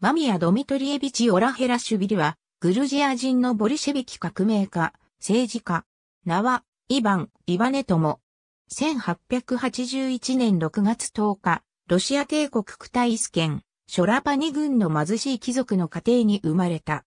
マミア・ドミトリエビチ・オラヘラシュビリは、グルジア人のボリシェビキ革命家、政治家、名は、イヴァン・イバネトモ。1881年6月10日、ロシア帝国クタイス県、ショラパニ軍の貧しい貴族の家庭に生まれた。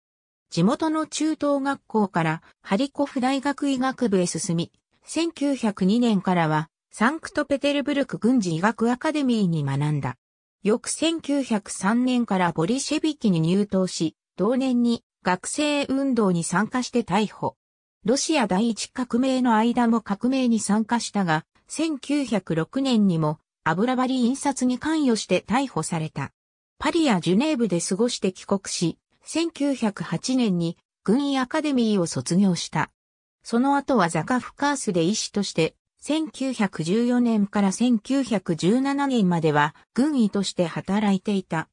地元の中等学校からハリコフ大学医学部へ進み、1902年からはサンクトペテルブルク軍事医学アカデミーに学んだ。翌1903年からボリシェビキに入党し、同年に学生運動に参加して逮捕。ロシア第一革命の間も革命に参加したが、1906年にも油張り印刷に関与して逮捕された。パリやジュネーブで過ごして帰国し、1908年に軍医アカデミーを卒業した。その後はザカフカースで医師として1914年から1917年までは軍医として働いていた。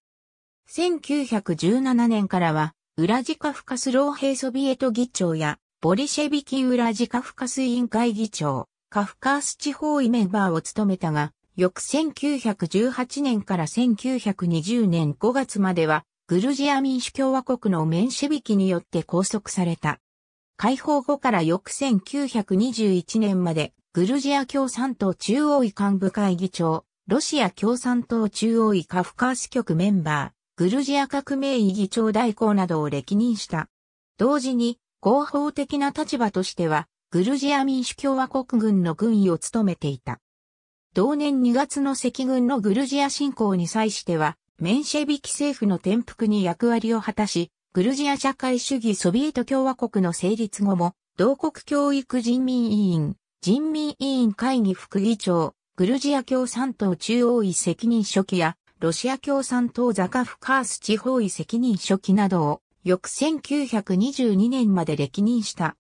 1917年からは、ウラジカフカス老兵ソビエト議長や、ボリシェビキウラジカフカス委員会議長、カフカース地方委メンバーを務めたが、翌1918年から1920年5月までは、グルジア民主共和国のメンシェビキによって拘束された。解放後から翌1921年までグルジア共産党中央委幹部会議長、ロシア共産党中央委カフカース局メンバー、グルジア革命委議長代行などを歴任した。同時に、合法的な立場としては、グルジア民主共和国軍の軍医を務めていた。同年2月の赤軍のグルジア侵攻に際しては、メンシェビキ政府の転覆に役割を果たし、グルジア社会主義ソビエト共和国の成立後も、同国教育人民委員、人民委員会議副議長、グルジア共産党中央委責任書記や、ロシア共産党ザカフカース地方委責任書記などを、翌1922年まで歴任した。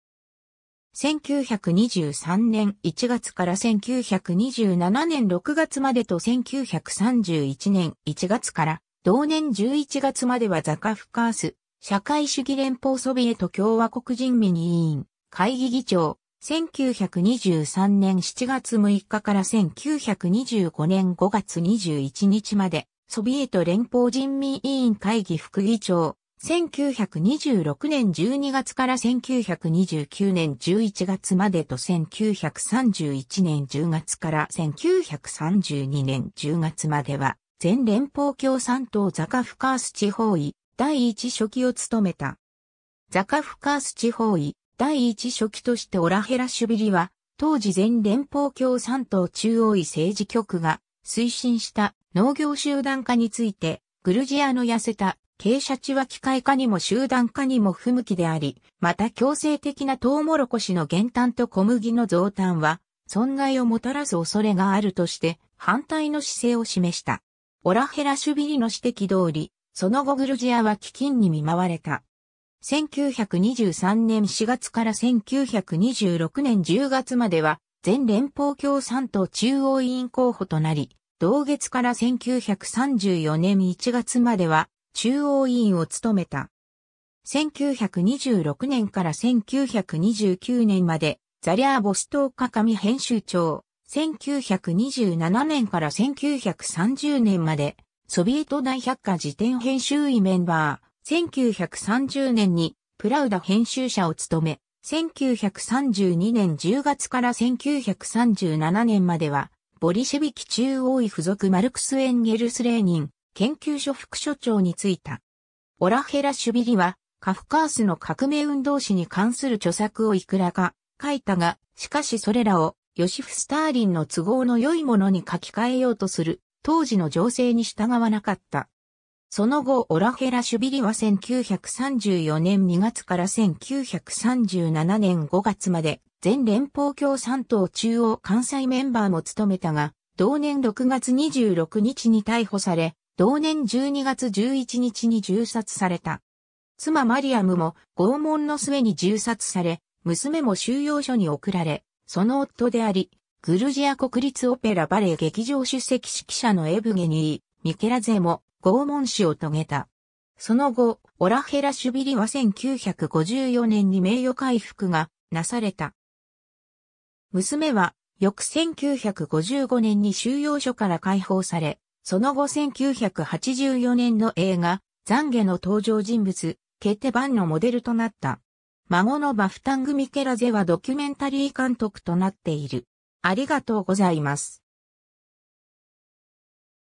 1923年1月から1927年6月までと1931年1月から同年11月まではザカフカース社会主義連邦ソビエト共和国人民委員会議議長1923年7月6日から1925年5月21日まで、ソビエト連邦人民委員会議副議長、1926年12月から1929年11月までと1931年10月から1932年10月までは、全連邦共産党ザカフカース地方委第一書記を務めた。ザカフカース地方委第一書記としてオラヘラシュビリは、当時全連邦共産党中央委政治局が推進した農業集団化について、グルジアの痩せた傾斜地は機械化にも集団化にも不向きであり、また強制的なトウモロコシの減反と小麦の増炭は、損害をもたらす恐れがあるとして、反対の姿勢を示した。オラヘラシュビリの指摘通り、その後グルジアは飢饉に見舞われた。1923年4月から1926年10月までは、全連邦共産党中央委員候補となり、同月から1934年1月までは、中央委員を務めた。1926年から1929年まで、ザリャーボストーカ紙編集長。1927年から1930年まで、ソビエト大百科辞典編集委メンバー。1930年にプラウダ編集者を務め、1932年10月から1937年までは、ボリシェビキ中央位付属マルクス・エンゲルス・レーニン研究所副所長に就いた。オラヘラ・シュビリは、カフカースの革命運動史に関する著作をいくらか書いたが、しかしそれらをヨシフ・スターリンの都合の良いものに書き換えようとする当時の情勢に従わなかった。その後、オラヘラシュビリは1934年2月から1937年5月まで、全連邦共産党中央関西メンバーも務めたが、同年6月26日に逮捕され、同年12月11日に銃殺された。妻マリアムも拷問の末に銃殺され、娘も収容所に送られ、その夫であり、グルジア国立オペラバレエ劇場出席指揮者のエブゲニー・ミケラゼも拷問死を遂げた。その後、オラヘラシュビリは1954年に名誉回復がなされた。娘は翌1955年に収容所から解放され、その後1984年の映画、懺悔の登場人物、ケテバンのモデルとなった。孫のバフタング・ミケラゼはドキュメンタリー監督となっている。ありがとうございます。